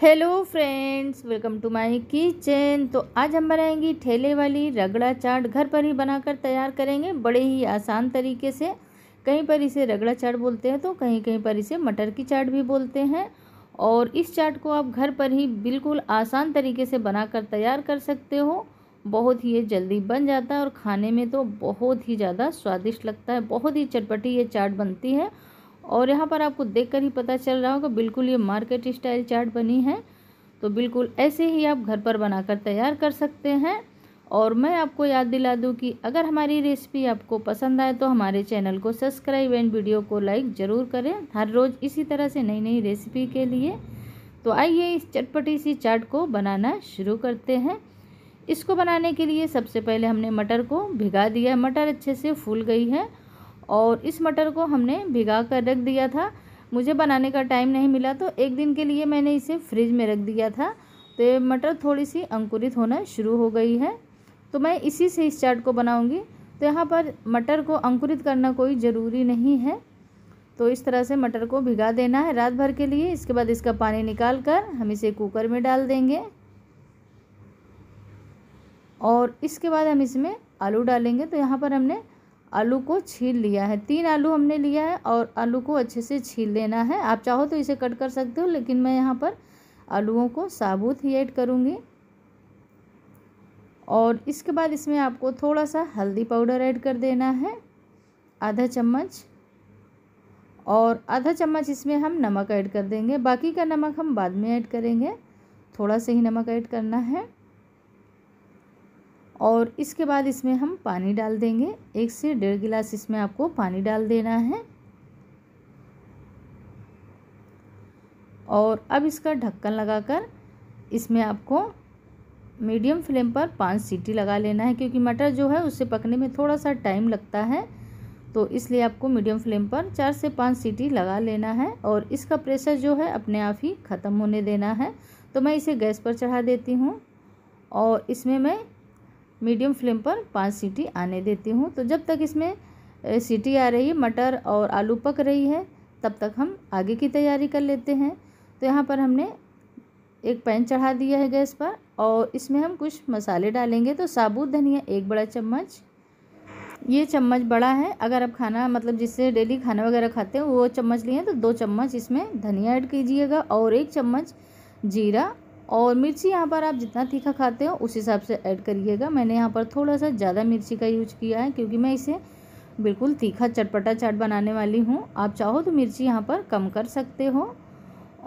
hello friends welcome to my kitchen तो आज हम बनाएंगे ठेले वाली रगड़ा चाट घर पर ही बनाकर तैयार करेंगे बड़े ही आसान तरीके से कहीं पर इसे रगड़ा चाट बोलते हैं तो कहीं कहीं पर इसे मटर की चाट भी बोलते हैं और इस चाट को आप घर पर ही बिल्कुल आसान तरीके से बनाकर तैयार कर सकते हो बहुत ही ये जल्दी बन जाता है और खाने में तो बहुत ही ज़्यादा स्वादिष्ट लगता है बहुत ही चटपटी ये चाट बनती है और यहाँ पर आपको देखकर ही पता चल रहा होगा बिल्कुल ये मार्केट स्टाइल चाट बनी है तो बिल्कुल ऐसे ही आप घर पर बनाकर तैयार कर सकते हैं और मैं आपको याद दिला दूं कि अगर हमारी रेसिपी आपको पसंद आए तो हमारे चैनल को सब्सक्राइब एंड वीडियो को लाइक ज़रूर करें हर रोज़ इसी तरह से नई नई रेसिपी के लिए तो आइए इस चटपटी सी चाट को बनाना शुरू करते हैं इसको बनाने के लिए सबसे पहले हमने मटर को भिगा दिया मटर अच्छे से फूल गई है और इस मटर को हमने भिगा कर रख दिया था मुझे बनाने का टाइम नहीं मिला तो एक दिन के लिए मैंने इसे फ्रिज में रख दिया था तो ये मटर थोड़ी सी अंकुरित होना शुरू हो गई है तो मैं इसी से इस चाट को बनाऊंगी तो यहाँ पर मटर को अंकुरित करना कोई ज़रूरी नहीं है तो इस तरह से मटर को भिगा देना है रात भर के लिए इसके बाद इसका पानी निकाल कर हम इसे कुकर में डाल देंगे और इसके बाद हम इसमें आलू डालेंगे तो यहाँ पर हमने आलू को छील लिया है तीन आलू हमने लिया है और आलू को अच्छे से छील लेना है आप चाहो तो इसे कट कर सकते हो लेकिन मैं यहाँ पर आलूओं को साबुत ही ऐड करूँगी और इसके बाद इसमें आपको थोड़ा सा हल्दी पाउडर ऐड कर देना है आधा चम्मच और आधा चम्मच इसमें हम नमक ऐड कर देंगे बाकी का नमक हम बाद में ऐड करेंगे थोड़ा सा ही नमक ऐड करना है और इसके बाद इसमें हम पानी डाल देंगे एक से डेढ़ गिलास इसमें आपको पानी डाल देना है और अब इसका ढक्कन लगाकर इसमें आपको मीडियम फ्लेम पर पाँच सीटी लगा लेना है क्योंकि मटर जो है उससे पकने में थोड़ा सा टाइम लगता है तो इसलिए आपको मीडियम फ्लेम पर चार से पाँच सीटी लगा लेना है और इसका प्रेशर जो है अपने आप ही ख़त्म होने देना है तो मैं इसे गैस पर चढ़ा देती हूँ और इसमें मैं मीडियम फ्लेम पर पाँच सीटी आने देती हूँ तो जब तक इसमें सीटी आ रही है मटर और आलू पक रही है तब तक हम आगे की तैयारी कर लेते हैं तो यहाँ पर हमने एक पैन चढ़ा दिया है गैस पर और इसमें हम कुछ मसाले डालेंगे तो साबुत धनिया एक बड़ा चम्मच ये चम्मच बड़ा है अगर आप खाना मतलब जिससे डेली खाना वगैरह खाते हैं वो चम्मच लिए हैं तो दो चम्मच इसमें धनिया ऐड कीजिएगा और एक चम्मच जीरा और मिर्ची यहाँ पर आप जितना तीखा खाते हो उस हिसाब से ऐड करिएगा मैंने यहाँ पर थोड़ा सा ज़्यादा मिर्ची का यूज किया है क्योंकि मैं इसे बिल्कुल तीखा चटपटा चाट बनाने वाली हूँ आप चाहो तो मिर्ची यहाँ पर कम कर सकते हो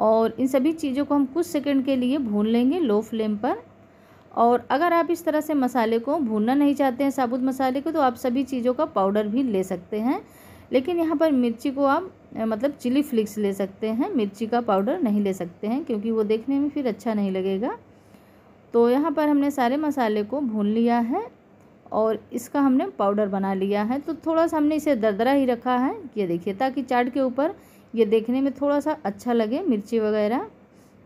और इन सभी चीज़ों को हम कुछ सेकंड के लिए भून लेंगे लो फ्लेम पर और अगर आप इस तरह से मसाले को भूनना नहीं चाहते हैं साबुत मसाले को तो आप सभी चीज़ों का पाउडर भी ले सकते हैं लेकिन यहाँ पर मिर्ची को आप मतलब चिली फ्लिक्स ले सकते हैं मिर्ची का पाउडर नहीं ले सकते हैं क्योंकि वो देखने में फिर अच्छा नहीं लगेगा तो यहाँ पर हमने सारे मसाले को भून लिया है और इसका हमने पाउडर बना लिया है तो थोड़ा सा हमने इसे दरदरा ही रखा है ये देखिए ताकि चाट के ऊपर ये देखने में थोड़ा सा अच्छा लगे मिर्ची वगैरह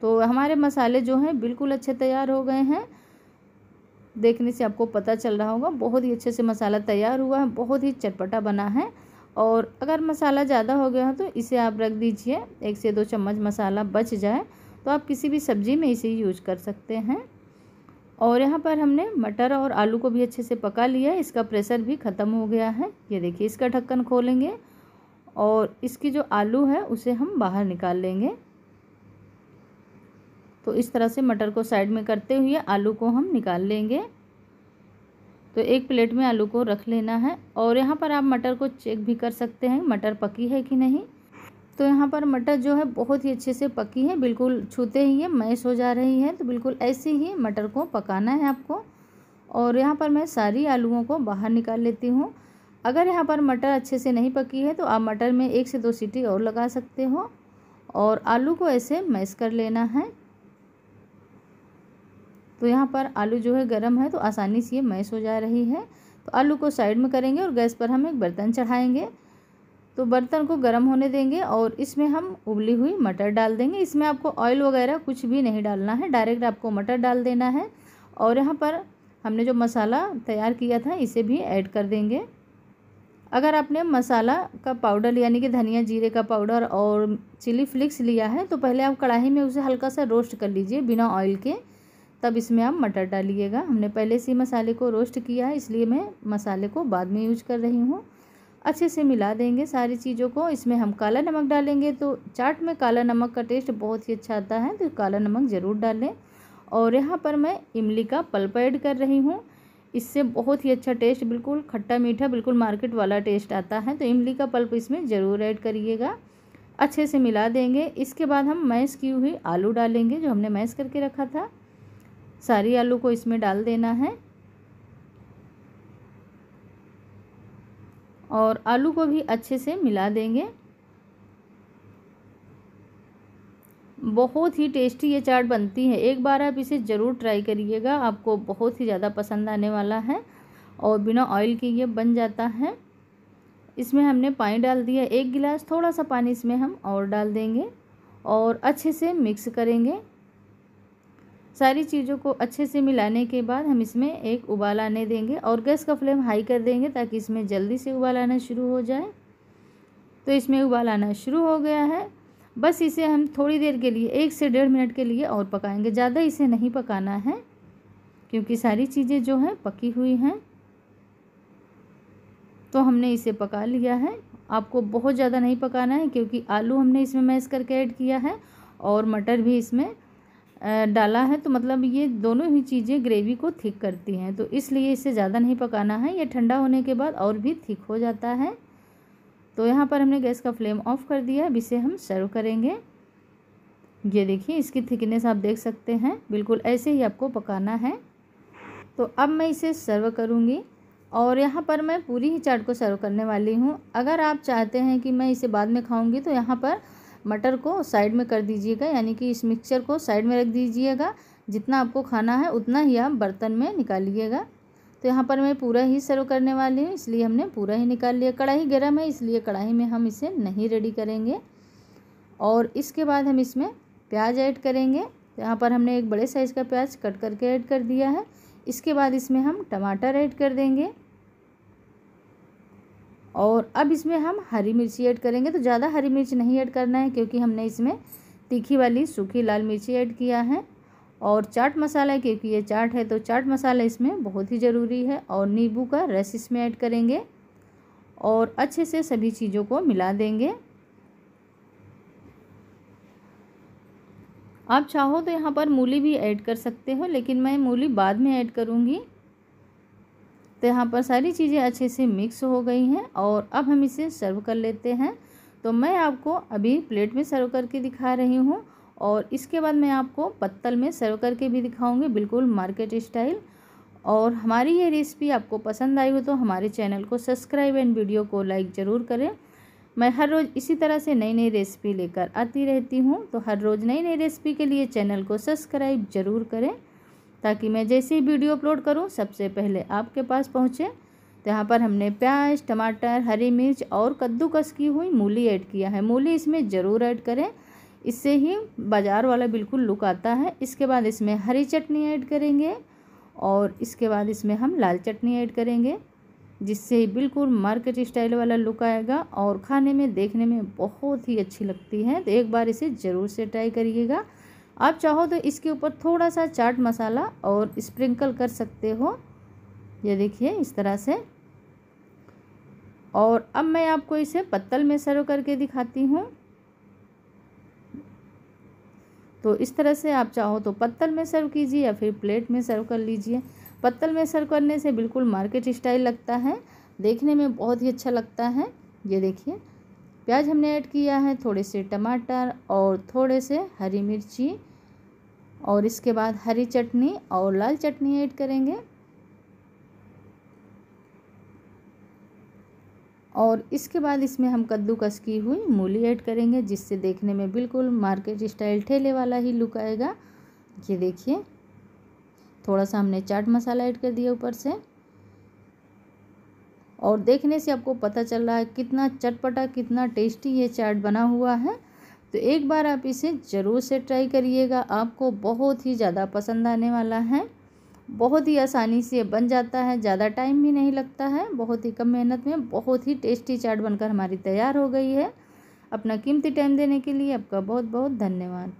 तो हमारे मसाले जो हैं बिल्कुल अच्छे तैयार हो गए हैं देखने से आपको पता चल रहा होगा बहुत ही अच्छे से मसाला तैयार हुआ है बहुत ही चटपटा बना है और अगर मसाला ज़्यादा हो गया हो तो इसे आप रख दीजिए एक से दो चम्मच मसाला बच जाए तो आप किसी भी सब्ज़ी में इसे यूज कर सकते हैं और यहाँ पर हमने मटर और आलू को भी अच्छे से पका लिया इसका प्रेशर भी ख़त्म हो गया है ये देखिए इसका ढक्कन खोलेंगे और इसकी जो आलू है उसे हम बाहर निकाल लेंगे तो इस तरह से मटर को साइड में करते हुए आलू को हम निकाल लेंगे तो एक प्लेट में आलू को रख लेना है और यहाँ पर आप मटर को चेक भी कर सकते हैं मटर पकी है कि नहीं तो यहाँ पर मटर जो है बहुत ही अच्छे से पकी है बिल्कुल छूते ही है मैश हो जा रही है तो बिल्कुल ऐसे ही मटर को पकाना है आपको और यहाँ पर मैं सारी आलूओं को बाहर निकाल लेती हूँ अगर यहाँ पर मटर अच्छे से नहीं पकी है तो आप मटर में एक से दो सीटी और लगा सकते हो और आलू को ऐसे मैश कर लेना है तो यहाँ पर आलू जो है गर्म है तो आसानी से ये मैश हो जा रही है तो आलू को साइड में करेंगे और गैस पर हम एक बर्तन चढ़ाएंगे तो बर्तन को गर्म होने देंगे और इसमें हम उबली हुई मटर डाल देंगे इसमें आपको ऑयल वगैरह कुछ भी नहीं डालना है डायरेक्ट आपको मटर डाल देना है और यहाँ पर हमने जो मसाला तैयार किया था इसे भी ऐड कर देंगे अगर आपने मसाला का पाउडर यानी कि धनिया जीरे का पाउडर और चिली फ्लिक्स लिया है तो पहले आप कढ़ाई में उसे हल्का सा रोस्ट कर लीजिए बिना ऑयल के तब इसमें आप मटर डालिएगा हमने पहले से मसाले को रोस्ट किया है इसलिए मैं मसाले को बाद में यूज कर रही हूँ अच्छे से मिला देंगे सारी चीज़ों को इसमें हम काला नमक डालेंगे तो चाट में काला नमक का टेस्ट बहुत ही अच्छा आता है तो काला नमक ज़रूर डालें और यहाँ पर मैं इमली का पल्प ऐड कर रही हूँ इससे बहुत ही अच्छा टेस्ट बिल्कुल खट्टा मीठा बिल्कुल मार्केट वाला टेस्ट आता है तो इमली का पल्प इसमें ज़रूर ऐड करिएगा अच्छे से मिला देंगे इसके बाद हम मैश की हुई आलू डालेंगे जो हमने मैश करके रखा था सारी आलू को इसमें डाल देना है और आलू को भी अच्छे से मिला देंगे बहुत ही टेस्टी ये चाट बनती है एक बार आप इसे ज़रूर ट्राई करिएगा आपको बहुत ही ज़्यादा पसंद आने वाला है और बिना ऑयल के ये बन जाता है इसमें हमने पानी डाल दिया एक गिलास थोड़ा सा पानी इसमें हम और डाल देंगे और अच्छे से मिक्स करेंगे सारी चीज़ों को अच्छे से मिलाने के बाद हम इसमें एक उबाल आने देंगे और गैस का फ्लेम हाई कर देंगे ताकि इसमें जल्दी से उबाल आना शुरू हो जाए तो इसमें उबाल आना शुरू हो गया है बस इसे हम थोड़ी देर के लिए एक से डेढ़ मिनट के लिए और पकाएंगे ज़्यादा इसे नहीं पकाना है क्योंकि सारी चीज़ें जो हैं पकी हुई हैं तो हमने इसे पका लिया है आपको बहुत ज़्यादा नहीं पकाना है क्योंकि आलू हमने इसमें मैश करके ऐड किया है और मटर भी इसमें डाला है तो मतलब ये दोनों ही चीज़ें ग्रेवी को थिक करती हैं तो इसलिए इसे ज़्यादा नहीं पकाना है ये ठंडा होने के बाद और भी थिक हो जाता है तो यहाँ पर हमने गैस का फ्लेम ऑफ कर दिया अब इसे हम सर्व करेंगे ये देखिए इसकी थिकनेस आप देख सकते हैं बिल्कुल ऐसे ही आपको पकाना है तो अब मैं इसे सर्व करूँगी और यहाँ पर मैं पूरी ही चाट को सर्व करने वाली हूँ अगर आप चाहते हैं कि मैं इसे बाद में खाऊँगी तो यहाँ पर मटर को साइड में कर दीजिएगा यानी कि इस मिक्सचर को साइड में रख दीजिएगा जितना आपको खाना है उतना ही आप बर्तन में निकालिएगा तो यहाँ पर मैं पूरा ही सर्व करने वाली हूँ इसलिए हमने पूरा ही निकाल लिया कढ़ाई गर्म है इसलिए कढ़ाई में हम इसे नहीं रेडी करेंगे और इसके बाद हम इसमें प्याज ऐड करेंगे यहाँ पर हमने एक बड़े साइज़ का प्याज कट करके ऐड कर दिया है इसके बाद इसमें हम टमाटर ऐड कर देंगे और अब इसमें हम हरी मिर्ची ऐड करेंगे तो ज़्यादा हरी मिर्च नहीं ऐड करना है क्योंकि हमने इसमें तीखी वाली सूखी लाल मिर्ची ऐड किया है और चाट मसाला क्योंकि ये चाट है तो चाट मसाला इसमें बहुत ही ज़रूरी है और नींबू का रस इसमें ऐड करेंगे और अच्छे से सभी चीज़ों को मिला देंगे आप चाहो तो यहाँ पर मूली भी ऐड कर सकते हो लेकिन मैं मूली बाद में ऐड करूँगी तो यहाँ पर सारी चीज़ें अच्छे से मिक्स हो गई हैं और अब हम इसे सर्व कर लेते हैं तो मैं आपको अभी प्लेट में सर्व करके दिखा रही हूँ और इसके बाद मैं आपको पत्तल में सर्व करके भी दिखाऊंगी बिल्कुल मार्केट स्टाइल और हमारी ये रेसिपी आपको पसंद आई हो तो हमारे चैनल को सब्सक्राइब एंड वीडियो को लाइक ज़रूर करें मैं हर रोज़ इसी तरह से नई नई रेसिपी लेकर आती रहती हूँ तो हर रोज़ नई नई रेसिपी के लिए चैनल को सब्सक्राइब ज़रूर करें ताकि मैं जैसे ही वीडियो अपलोड करूँ सबसे पहले आपके पास पहुँचे तो यहाँ पर हमने प्याज टमाटर हरी मिर्च और कद्दूकस की हुई मूली ऐड किया है मूली इसमें ज़रूर ऐड करें इससे ही बाज़ार वाला बिल्कुल लुक आता है इसके बाद इसमें हरी चटनी ऐड करेंगे और इसके बाद इसमें हम लाल चटनी ऐड करेंगे जिससे बिल्कुल मार्केट स्टाइल वाला लुक आएगा और खाने में देखने में बहुत ही अच्छी लगती है तो एक बार इसे ज़रूर से ट्राई करिएगा आप चाहो तो इसके ऊपर थोड़ा सा चाट मसाला और स्प्रिंकल कर सकते हो ये देखिए इस तरह से और अब मैं आपको इसे पत्तल में सर्व करके दिखाती हूँ तो इस तरह से आप चाहो तो पत्तल में सर्व कीजिए या फिर प्लेट में सर्व कर लीजिए पत्तल में सर्व करने से बिल्कुल मार्केट स्टाइल लगता है देखने में बहुत ही अच्छा लगता है ये देखिए प्याज हमने ऐड किया है थोड़े से टमाटर और थोड़े से हरी मिर्ची और इसके बाद हरी चटनी और लाल चटनी ऐड करेंगे और इसके बाद इसमें हम कद्दूकस की हुई मूली ऐड करेंगे जिससे देखने में बिल्कुल मार्केट स्टाइल ठेले वाला ही लुक आएगा ये देखिए थोड़ा सा हमने चाट मसाला ऐड कर दिया ऊपर से और देखने से आपको पता चल रहा है कितना चटपटा कितना टेस्टी ये चाट बना हुआ है तो एक बार आप इसे ज़रूर से ट्राई करिएगा आपको बहुत ही ज़्यादा पसंद आने वाला है बहुत ही आसानी से बन जाता है ज़्यादा टाइम भी नहीं लगता है बहुत ही कम मेहनत में बहुत ही टेस्टी चाट बनकर हमारी तैयार हो गई है अपना कीमती टाइम देने के लिए आपका बहुत बहुत धन्यवाद